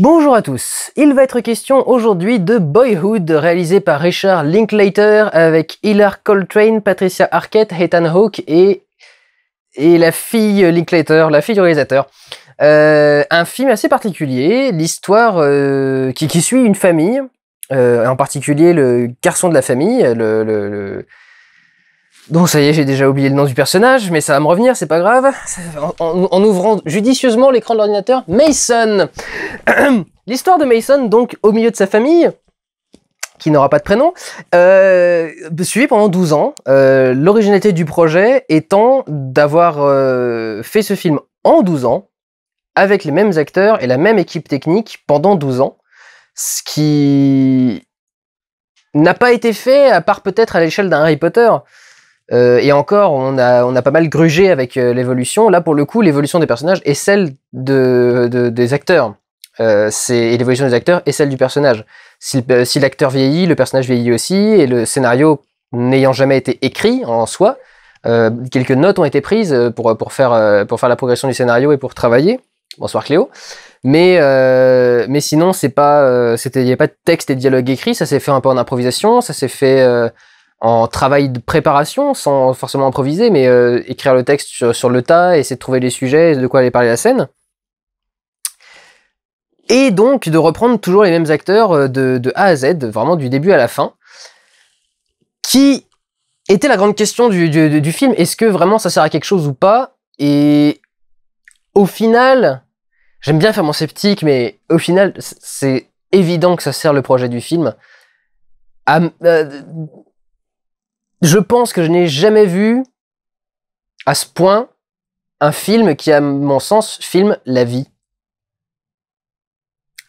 Bonjour à tous. Il va être question aujourd'hui de Boyhood, réalisé par Richard Linklater avec Hilar Coltrane, Patricia Arquette, Ethan Hawke et et la fille Linklater, la fille du réalisateur. Euh, un film assez particulier, l'histoire euh, qui, suit une famille, euh, en particulier le garçon de la famille, le donc ça y est, j'ai déjà oublié le nom du personnage, mais ça va me revenir, c'est pas grave. En, ouvrant judicieusement l'écran de l'ordinateur, Mason L'histoire de Mason, donc, au milieu de sa famille, qui n'aura pas de prénom, euh, suivi pendant 12 ans, euh, l'originalité du projet étant d'avoir euh, fait ce film en 12 ans, avec les mêmes acteurs et la même équipe technique pendant 12 ans, ce qui n'a pas été fait, à part peut-être à l'échelle d'un Harry Potter, euh, et encore, on a, on a pas mal grugé avec euh, l'évolution. Là, pour le coup, l'évolution des personnages est celle de, des acteurs. Euh, c'est, l'évolution des acteurs est celle du personnage. Si, l'acteur vieillit, le personnage vieillit aussi, et le scénario n'ayant jamais été écrit en soi, quelques notes ont été prises pour, pour, faire, pour faire la progression du scénario et pour travailler. Bonsoir Cléo. Mais, mais sinon, c'est pas, il n'y avait pas de texte et de dialogue écrit. Ça s'est fait un peu en improvisation. Ça s'est fait, en travail de préparation, sans forcément improviser, mais euh, écrire le texte sur, le tas, essayer de trouver les sujets, de quoi aller parler la scène. Et donc de reprendre toujours les mêmes acteurs euh, de, A à Z, vraiment du début à la fin, qui était la grande question du, film. Est-ce que vraiment ça sert à quelque chose ou pas Et au final, j'aime bien faire mon sceptique, mais au final, c'est évident que ça sert le projet du film. Euh, je pense que je n'ai jamais vu à ce point un film qui, à mon sens, filme la vie.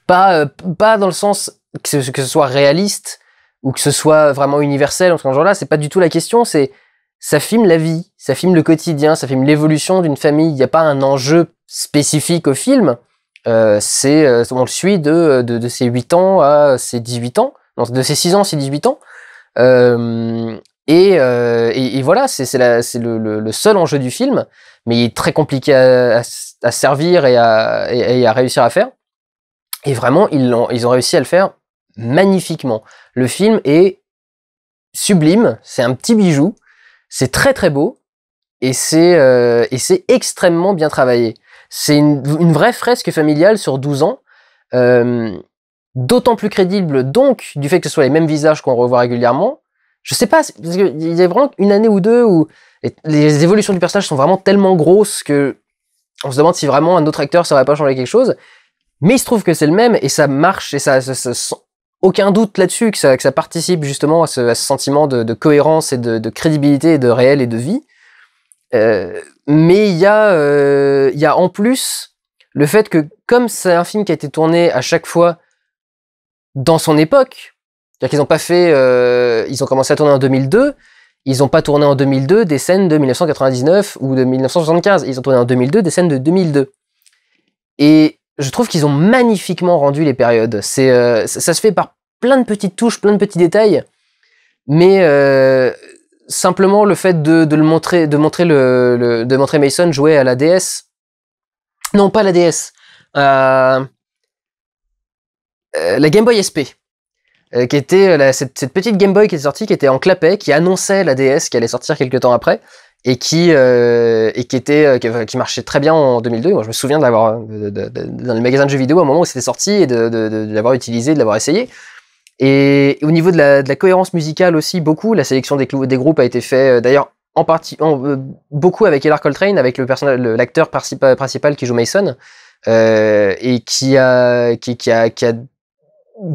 Pas, euh, pas dans le sens que ce, soit réaliste ou que ce soit vraiment universel, en ce genre-là, c'est pas du tout la question, c'est ça filme la vie, ça filme le quotidien, ça filme l'évolution d'une famille, il n'y a pas un enjeu spécifique au film, euh, c'est euh, on le suit de, de, ses 8 ans à ses 18 ans, non, de ses 6 ans à ses 18 ans, euh, et, voilà, c'est le, seul enjeu du film, mais il est très compliqué à, servir et à, réussir à faire. Et vraiment, ils ont, réussi à le faire magnifiquement. Le film est sublime, c'est un petit bijou, c'est très très beau, et c'est euh, extrêmement bien travaillé. C'est une, vraie fresque familiale sur 12 ans. Euh, d'autant plus crédible donc du fait que ce soit les mêmes visages qu'on revoit régulièrement, je sais pas, parce qu'il y a vraiment une année ou deux où les, évolutions du personnage sont vraiment tellement grosses que on se demande si vraiment un autre acteur ça aurait pas changé quelque chose. Mais il se trouve que c'est le même et ça marche et ça, sans aucun doute là-dessus que ça, participe justement à ce, sentiment de, cohérence et de, crédibilité et de réel et de vie. Euh, mais euh, il y a en plus le fait que comme c'est un film qui a été tourné à chaque fois dans son époque, c'est-à-dire qu'ils n'ont pas fait. Euh, ils ont commencé à tourner en 2002. Ils n'ont pas tourné en 2002 des scènes de 1999 ou de 1975. Ils ont tourné en 2002 des scènes de 2002. Et je trouve qu'ils ont magnifiquement rendu les périodes. C'est, euh, ça, se fait par plein de petites touches, plein de petits détails. Mais euh, simplement le fait de, le montrer, de montrer le, de montrer Mason jouer à la DS. Non, pas la DS. la Game Boy SP. Euh, qui était euh, cette, petite Game Boy qui est sortie, qui était en clapet, qui annonçait la DS qui allait sortir quelques temps après, et qui, euh, et qui, était, qui, marchait très bien en 2002. Moi, je me souviens de l'avoir dans les magasins de jeux vidéo à moment où c'était sorti et de, l'avoir utilisé, de l'avoir essayé. Et au niveau de la, cohérence musicale aussi, beaucoup, la sélection des, des groupes a été faite, d'ailleurs, en partie, beaucoup avec Ellar Coltrane, avec le l'acteur principal, qui joue Mason, euh, et qui a, qui, qui, a, qui a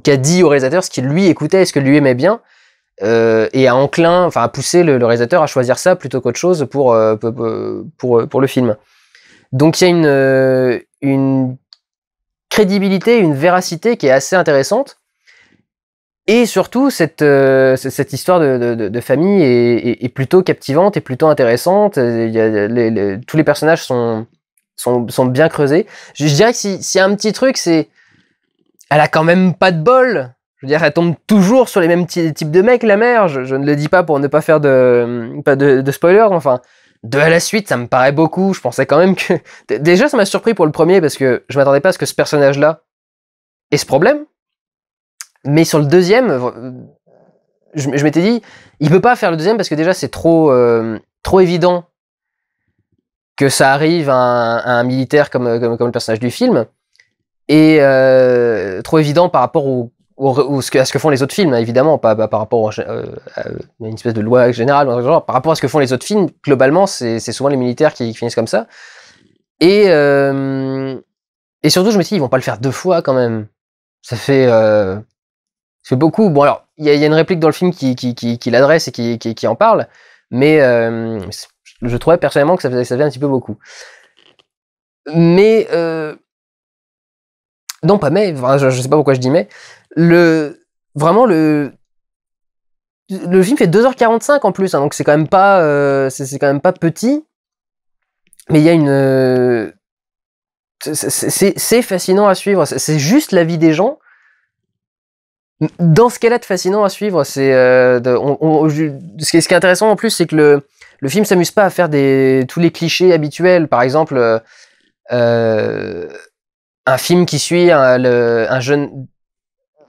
qui a dit au réalisateur ce qu'il lui écoutait et ce qu'il lui aimait bien. Euh, et a enclin, enfin a pousser le, réalisateur à choisir ça plutôt qu'autre chose pour, euh, pour, euh, pour, le film. Donc il y a une, une crédibilité, une véracité qui est assez intéressante. Et surtout, cette, cette histoire de, famille est, plutôt captivante et plutôt intéressante. tous les personnages sont, sont, bien creusés. Je, dirais que s'il y a un petit truc, c'est elle a quand même pas de bol. Je veux dire, elle tombe toujours sur les mêmes types de mecs, la mère. Je, ne le dis pas pour ne pas faire de, pas de, de enfin. de à la suite, ça me paraît beaucoup. Je pensais quand même que. Déjà, ça m'a surpris pour le premier parce que je m'attendais pas à ce que ce personnage-là ait ce problème. Mais sur le deuxième, je, m'étais dit, il peut pas faire le deuxième parce que déjà, c'est trop, euh, trop évident que ça arrive à un, militaire comme, comme, le personnage du film et euh, trop évident par rapport à ce que font les autres films, hein, évidemment, pas, par rapport euh, à une espèce de loi générale, par rapport à ce que font les autres films, globalement, c'est souvent les militaires qui, finissent comme ça. Et, euh, et surtout, je me suis dit, ils vont pas le faire deux fois quand même. Ça fait, beaucoup. Bon, alors, il y, a une réplique dans le film qui, qui, l'adresse et qui, en parle, mais je trouvais personnellement que ça faisait, ça un petit peu beaucoup. Mais non pas mais, je, sais pas pourquoi je dis mais, le, vraiment le, le film fait 2h45 en plus, hein, donc c'est quand même pas, euh, c'est quand même pas petit, mais il y a une, c'est fascinant à suivre, c'est juste la vie des gens. Dans ce qu'elle a de fascinant à suivre, c'est euh, ce, qui est intéressant en plus, c'est que le, le film s'amuse pas à faire des, tous les clichés habituels. Par exemple, euh, un film qui suit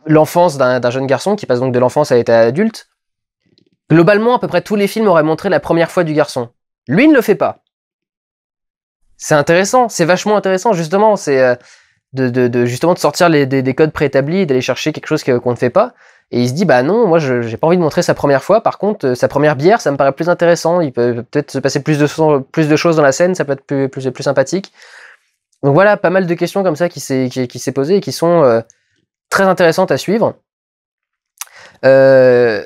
l'enfance d'un jeune garçon qui passe donc de l'enfance à l'état adulte. Globalement, à peu près tous les films auraient montré la première fois du garçon. Lui ne le fait pas. C'est intéressant, c'est vachement intéressant justement. C'est euh, de, justement de sortir des, codes préétablis, d'aller chercher quelque chose qu'on ne fait pas. Et il se dit bah non, moi je j'ai pas envie de montrer sa première fois. Par contre, euh, sa première bière, ça me paraît plus intéressant. Il peut peut-être se passer plus de, choses dans la scène, ça peut être plus, plus sympathique. Donc voilà, pas mal de questions comme ça qui s'est, qui, s'est posées et qui sont euh, très intéressantes à suivre. Euh,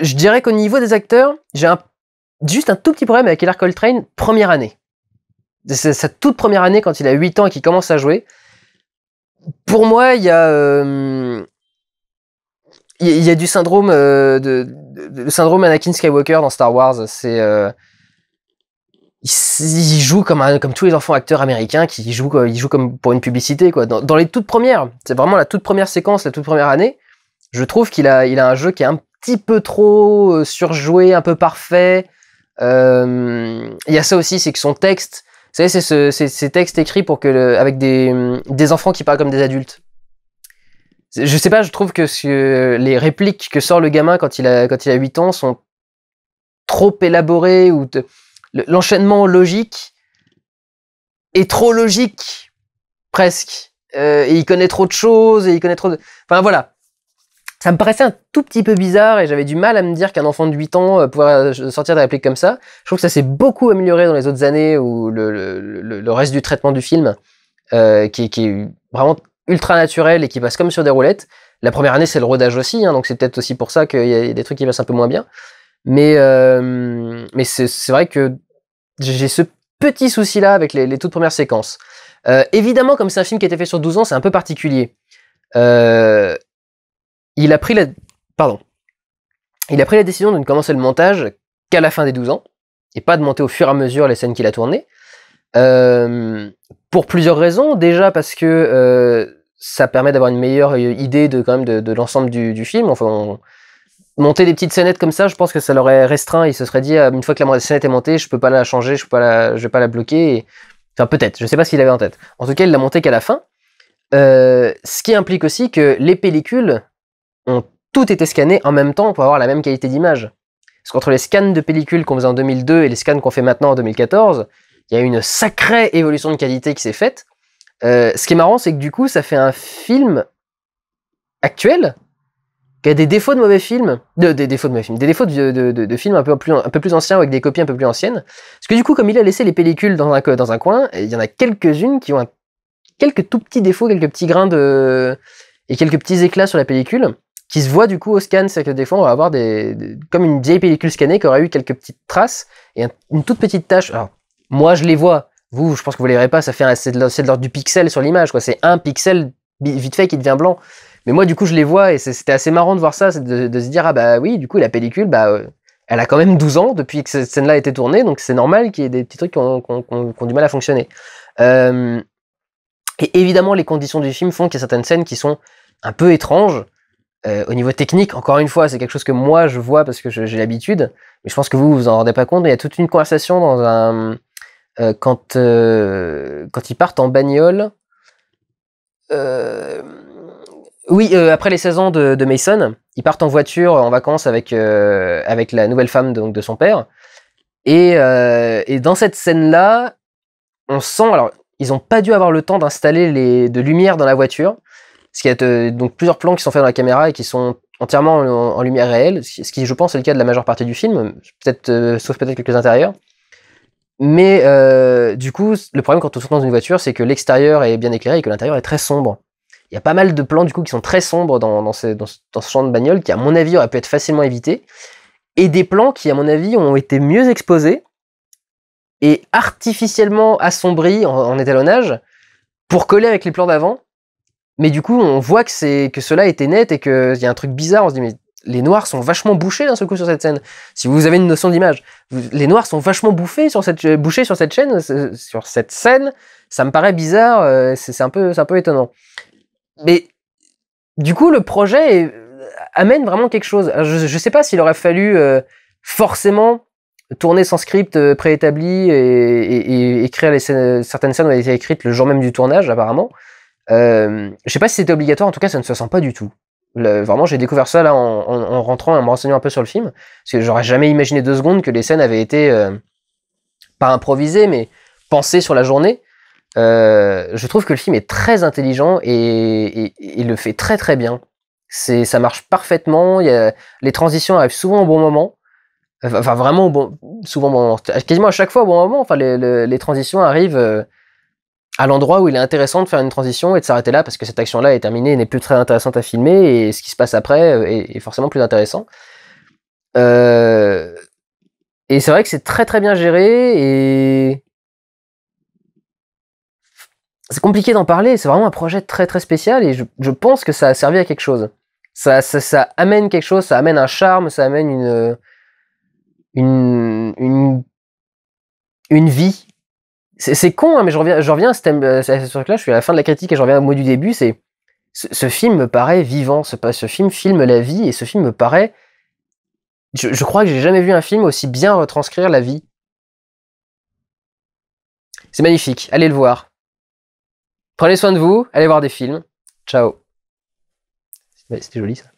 je dirais qu'au niveau des acteurs, j'ai un, juste un tout petit problème avec Hilaire Coltrane, première année. C'est sa toute première année quand il a 8 ans et qu'il commence à jouer. Pour moi, il y a... Euh, il y, a du syndrome de, syndrome Anakin Skywalker dans Star Wars. C'est il, joue comme, comme tous les enfants acteurs américains qui jouent, euh, il joue comme pour une publicité. Quoi. Dans, dans les toutes premières, c'est vraiment la toute première séquence, la toute première année, je trouve qu'il a, il a un jeu qui est un petit peu trop euh, surjoué, un peu parfait. Euh, il y a ça aussi, c'est que son texte, vous savez, c'est ce, ces textes écrits pour que avec des, des enfants qui parlent comme des adultes. Je sais pas, je trouve que les répliques que sort le gamin quand il a, quand il a 8 ans sont trop élaborées ou l'enchaînement logique est trop logique, presque. Euh, et il connaît trop de choses, et il connaît trop de... Enfin voilà. Ça me paraissait un tout petit peu bizarre, et j'avais du mal à me dire qu'un enfant de 8 ans euh, pouvait sortir des répliques comme ça. Je trouve que ça s'est beaucoup amélioré dans les autres années, ou le, reste du traitement du film, euh, qui, est vraiment ultra naturel et qui passe comme sur des roulettes. La première année, c'est le rodage aussi, hein, donc c'est peut-être aussi pour ça qu'il y a des trucs qui passent un peu moins bien. Mais, euh, mais c'est vrai que j'ai ce petit souci-là avec les, toutes premières séquences. Euh, évidemment, comme c'est un film qui a été fait sur 12 ans, c'est un peu particulier. Euh, il a pris la... Pardon. Il a pris la décision de ne commencer le montage qu'à la fin des 12 ans, et pas de monter au fur et à mesure les scènes qu'il a tournées. pour plusieurs raisons. Déjà parce que ça permet d'avoir une meilleure idée de, de, l'ensemble du, film. Enfin, monter des petites sonnettes comme ça, je pense que ça l'aurait restreint. Il se serait dit, euh, une fois que la sonnette est montée, je peux pas la changer, je peux pas la, je vais pas la bloquer. Et... Enfin, peut-être, je sais pas ce qu'il avait en tête. En tout cas, il l'a montée qu'à la fin. Euh, ce qui implique aussi que les pellicules ont toutes été scannées en même temps pour avoir la même qualité d'image. Parce qu'entre les scans de pellicules qu'on faisait en 2002 et les scans qu'on fait maintenant en 2014, il y a une sacrée évolution de qualité qui s'est faite. Euh, ce qui est marrant, c'est que du coup, ça fait un film actuel y a des défauts de mauvais films, des défauts de mauvais films, des défauts de, films un peu, plus, un peu anciens avec des copies un peu plus anciennes. Parce que du coup, comme il a laissé les pellicules dans un, coin, il y en a quelques-unes qui ont quelques tout petits défauts, quelques petits grains de. et quelques petits éclats sur la pellicule qui se voient du coup au scan. C'est-à-dire que des fois, on va avoir comme une vieille pellicule scannée qui aura eu quelques petites traces et une toute petite tache. Alors, moi, je les vois. Vous, je pense que vous ne les verrez pas, ça fait c'est de l'ordre du pixel sur l'image, quoi. C'est un pixel vite fait qu'il devient blanc. Mais moi, du coup, je les vois et c'était assez marrant de voir ça, de, se dire, ah bah oui, du coup, la pellicule, bah, euh, elle a quand même 12 ans depuis que cette scène-là a été tournée, donc c'est normal qu'il y ait des petits trucs qui ont, du mal à fonctionner. Euh, et évidemment, les conditions du film font qu'il y a certaines scènes qui sont un peu étranges. Euh, au niveau technique, encore une fois, c'est quelque chose que moi je vois parce que j'ai l'habitude, mais je pense que vous vous en rendez pas compte. Il y a toute une conversation dans un quand quand ils partent en bagnole euh, oui, euh, après les 16 ans de, Mason, ils partent en voiture en vacances avec, euh, avec la nouvelle femme de, donc, de son père. Et, dans cette scène-là, on sent. Alors, ils n'ont pas dû avoir le temps d'installer de lumière dans la voiture. ce qui est donc plusieurs plans qui sont faits dans la caméra et qui sont entièrement en, lumière réelle, ce qui, je pense, est le cas de la majeure partie du film, peut-être, sauf peut-être quelques intérieurs. Mais euh, du coup, le problème quand on se dans une voiture, c'est que l'extérieur est bien éclairé et que l'intérieur est très sombre. Il y a pas mal de plans du coup qui sont très sombres dans, ce, dans, champ de bagnole qui, à mon avis, auraient pu être facilement évités. Et des plans qui, à mon avis, ont été mieux exposés et artificiellement assombris en, étalonnage pour coller avec les plans d'avant. Mais du coup, on voit que, que cela était net et qu'il y a un truc bizarre. On se dit, mais les noirs sont vachement bouchés d'un seul coup sur cette scène. Si vous avez une notion d'image, les noirs sont vachement bouffés sur cette, euh, bouchés sur cette chaîne, euh, sur cette scène. Ça me paraît bizarre, euh, c'est un peu, un peu étonnant. Mais du coup, le projet amène vraiment quelque chose. je ne sais pas s'il aurait fallu forcément tourner sans script préétabli et, écrire les scènes, certaines scènes ont été écrites le jour même du tournage apparemment. Je ne sais pas si c'était obligatoire, en tout cas ça ne se sent pas du tout vraiment, j'ai découvert ça là en, rentrant et en me renseignant un peu sur le film. Parce que j'aurais jamais imaginé deux secondes que les scènes avaient été, euh, pas improvisées, mais pensées sur la journée. Euh, je trouve que le film est très intelligent et il le fait très très bien. C'est, ça marche parfaitement. Y a, les transitions arrivent souvent au bon moment. Enfin, vraiment au bon, souvent, quasiment à chaque fois au bon moment. Enfin, les, les transitions arrivent euh, à l'endroit où il est intéressant de faire une transition et de s'arrêter là parce que cette action-là est terminée et n'est plus très intéressante à filmer et ce qui se passe après euh, est, forcément plus intéressant. Euh, et c'est vrai que c'est très très bien géré et c'est compliqué d'en parler. C'est vraiment un projet très très spécial et je, pense que ça a servi à quelque chose. Ça, ça, amène quelque chose, ça amène un charme, ça amène une, une, une, une vie c'est con, hein, mais je reviens, je reviens à ce, thème, euh, truc-là, je suis à la fin de la critique et je reviens au mot du début, c'est ce, film me paraît vivant, ce, film filme la vie et ce film me paraît... Je, je crois que j'ai jamais vu un film aussi bien retranscrire la vie. C'est magnifique, allez le voir. Prenez soin de vous, allez voir des films. Ciao. C'était joli ça.